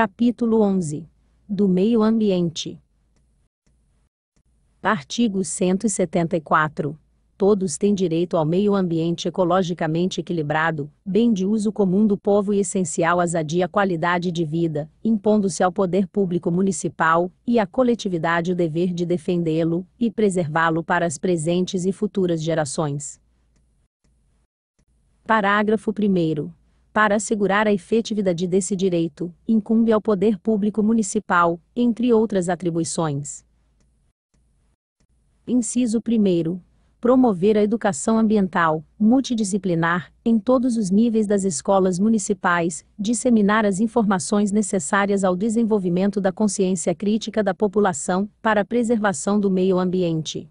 Capítulo 11. Do meio ambiente. Artigo 174. Todos têm direito ao meio ambiente ecologicamente equilibrado, bem de uso comum do povo e essencial à sadia qualidade de vida, impondo-se ao poder público municipal e à coletividade o dever de defendê-lo e preservá-lo para as presentes e futuras gerações. Parágrafo 1 para assegurar a efetividade desse direito, incumbe ao Poder Público Municipal, entre outras atribuições. Inciso 1. Promover a educação ambiental, multidisciplinar, em todos os níveis das escolas municipais, disseminar as informações necessárias ao desenvolvimento da consciência crítica da população para a preservação do meio ambiente.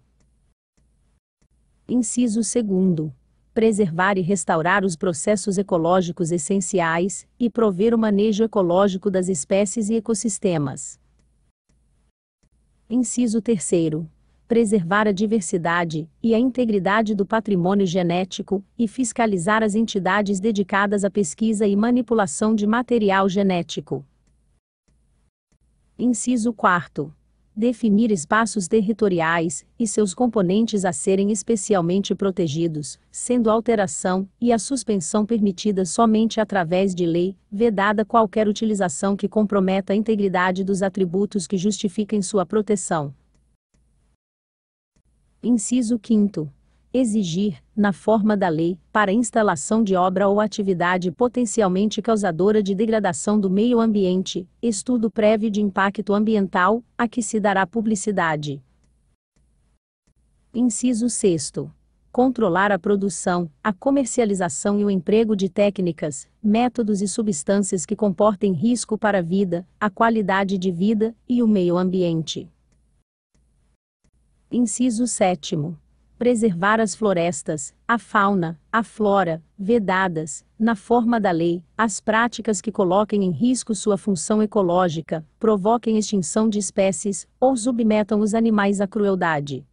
Inciso 2 preservar e restaurar os processos ecológicos essenciais e prover o manejo ecológico das espécies e ecossistemas. Inciso 3 preservar a diversidade e a integridade do patrimônio genético e fiscalizar as entidades dedicadas à pesquisa e manipulação de material genético. Inciso 4 definir espaços territoriais e seus componentes a serem especialmente protegidos, sendo a alteração e a suspensão permitidas somente através de lei, vedada qualquer utilização que comprometa a integridade dos atributos que justifiquem sua proteção. Inciso 5 exigir, na forma da lei, para instalação de obra ou atividade potencialmente causadora de degradação do meio ambiente, estudo prévio de impacto ambiental, a que se dará publicidade. Inciso 6 controlar a produção, a comercialização e o emprego de técnicas, métodos e substâncias que comportem risco para a vida, a qualidade de vida e o meio ambiente. Inciso 7 preservar as florestas, a fauna, a flora, vedadas, na forma da lei, as práticas que coloquem em risco sua função ecológica, provoquem extinção de espécies ou submetam os animais à crueldade.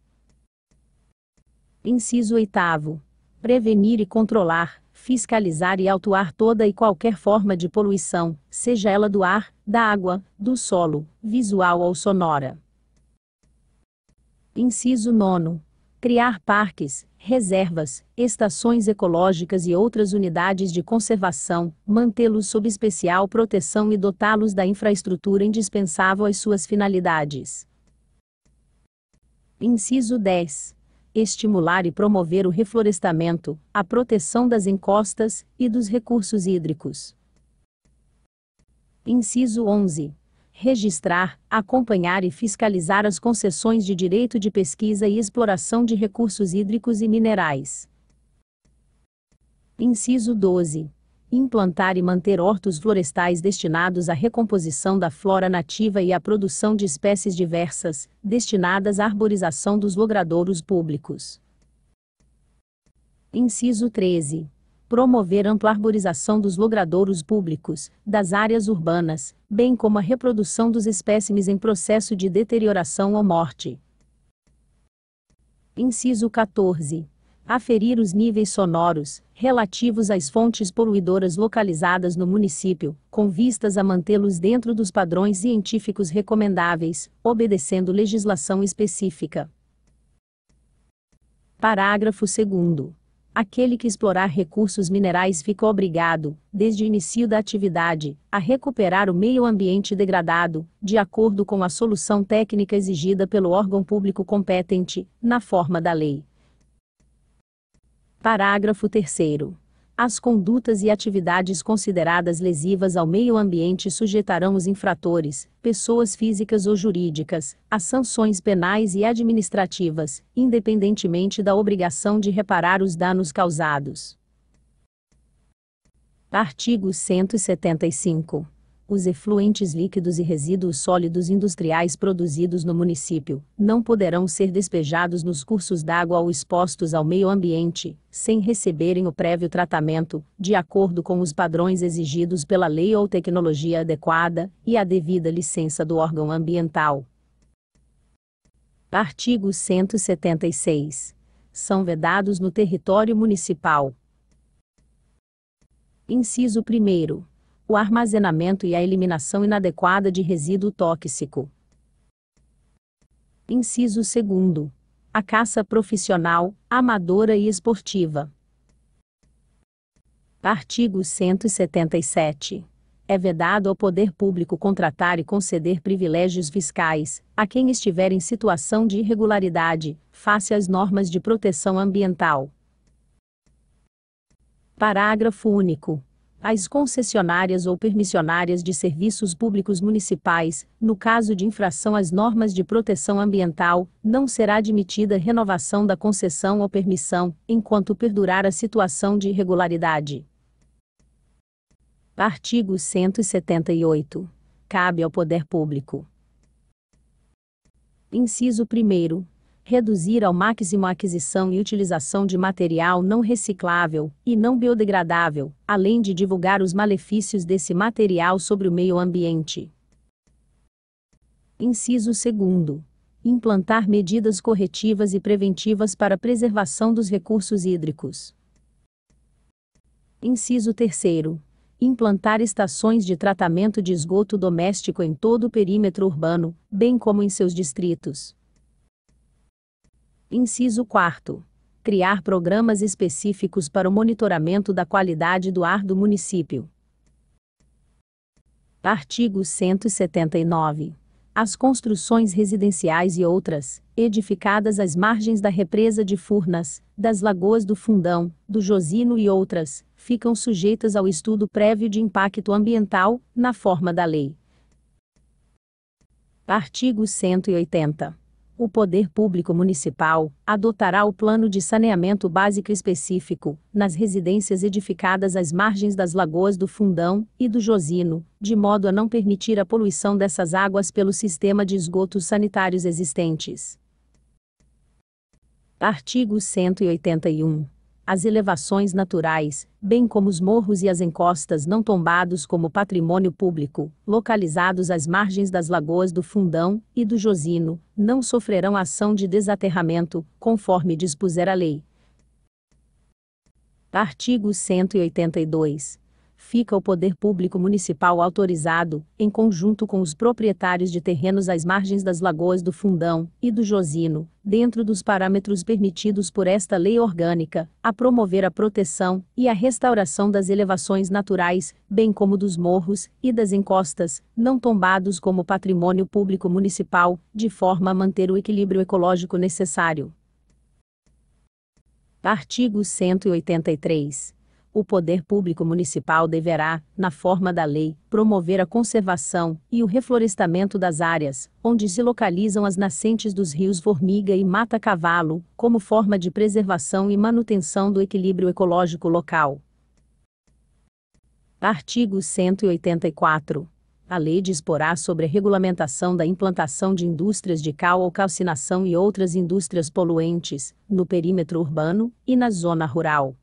Inciso 8. Prevenir e controlar, fiscalizar e autuar toda e qualquer forma de poluição, seja ela do ar, da água, do solo, visual ou sonora. Inciso 9 criar parques, reservas, estações ecológicas e outras unidades de conservação, mantê-los sob especial proteção e dotá-los da infraestrutura indispensável às suas finalidades. Inciso 10. Estimular e promover o reflorestamento, a proteção das encostas e dos recursos hídricos. Inciso 11 registrar, acompanhar e fiscalizar as concessões de direito de pesquisa e exploração de recursos hídricos e minerais. Inciso 12. Implantar e manter hortos florestais destinados à recomposição da flora nativa e à produção de espécies diversas, destinadas à arborização dos logradouros públicos. Inciso 13 promover ampla arborização dos logradouros públicos, das áreas urbanas, bem como a reprodução dos espécimes em processo de deterioração ou morte. Inciso 14. Aferir os níveis sonoros, relativos às fontes poluidoras localizadas no município, com vistas a mantê-los dentro dos padrões científicos recomendáveis, obedecendo legislação específica. Parágrafo 2 aquele que explorar recursos minerais fica obrigado, desde o início da atividade, a recuperar o meio ambiente degradado, de acordo com a solução técnica exigida pelo órgão público competente, na forma da lei. Parágrafo 3. As condutas e atividades consideradas lesivas ao meio ambiente sujeitarão os infratores, pessoas físicas ou jurídicas, a sanções penais e administrativas, independentemente da obrigação de reparar os danos causados. Artigo 175 os efluentes líquidos e resíduos sólidos industriais produzidos no município não poderão ser despejados nos cursos d'água ou expostos ao meio ambiente, sem receberem o prévio tratamento, de acordo com os padrões exigidos pela lei ou tecnologia adequada, e a devida licença do órgão ambiental. Artigo 176. São vedados no território municipal. Inciso 1 o armazenamento e a eliminação inadequada de resíduo tóxico. Inciso 2. A caça profissional, amadora e esportiva. Artigo 177. É vedado ao poder público contratar e conceder privilégios fiscais a quem estiver em situação de irregularidade, face às normas de proteção ambiental. Parágrafo único às concessionárias ou permissionárias de serviços públicos municipais, no caso de infração às normas de proteção ambiental, não será admitida renovação da concessão ou permissão, enquanto perdurar a situação de irregularidade. Artigo 178. Cabe ao Poder Público. Inciso 1 reduzir ao máximo a aquisição e utilização de material não reciclável e não biodegradável, além de divulgar os malefícios desse material sobre o meio ambiente. Inciso 2. Implantar medidas corretivas e preventivas para a preservação dos recursos hídricos. Inciso 3 implantar estações de tratamento de esgoto doméstico em todo o perímetro urbano, bem como em seus distritos. Inciso 4. Criar programas específicos para o monitoramento da qualidade do ar do município. Artigo 179. As construções residenciais e outras, edificadas às margens da represa de Furnas, das lagoas do Fundão, do Josino e outras, ficam sujeitas ao estudo prévio de impacto ambiental, na forma da lei. Artigo 180 o Poder Público Municipal adotará o plano de saneamento básico específico nas residências edificadas às margens das lagoas do Fundão e do Josino, de modo a não permitir a poluição dessas águas pelo sistema de esgotos sanitários existentes. Artigo 181 as elevações naturais, bem como os morros e as encostas não tombados como patrimônio público, localizados às margens das lagoas do Fundão e do Josino, não sofrerão ação de desaterramento, conforme dispuser a lei. Artigo 182 fica o poder público municipal autorizado, em conjunto com os proprietários de terrenos às margens das lagoas do Fundão e do Josino, dentro dos parâmetros permitidos por esta lei orgânica, a promover a proteção e a restauração das elevações naturais, bem como dos morros e das encostas, não tombados como patrimônio público municipal, de forma a manter o equilíbrio ecológico necessário. Artigo 183 o poder público municipal deverá, na forma da lei, promover a conservação e o reflorestamento das áreas onde se localizam as nascentes dos rios Formiga e Mata Cavalo, como forma de preservação e manutenção do equilíbrio ecológico local. Artigo 184. A lei disporá sobre a regulamentação da implantação de indústrias de cal ou calcinação e outras indústrias poluentes, no perímetro urbano e na zona rural.